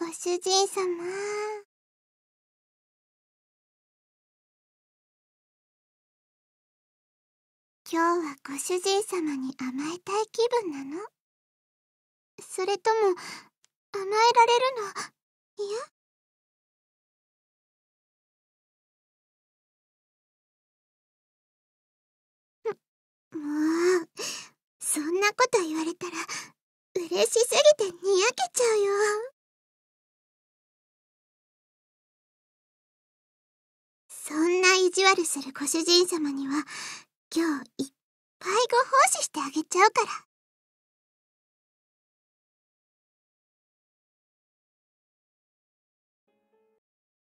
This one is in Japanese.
ご主人様。今日はご主人様に甘えたい気分なのそれとも甘えられるのいやもうそんなこと言われたら嬉しすぎてにやけちゃうよ。そんな意地悪するご主人様には、今日いっぱいご奉仕してあげちゃうから。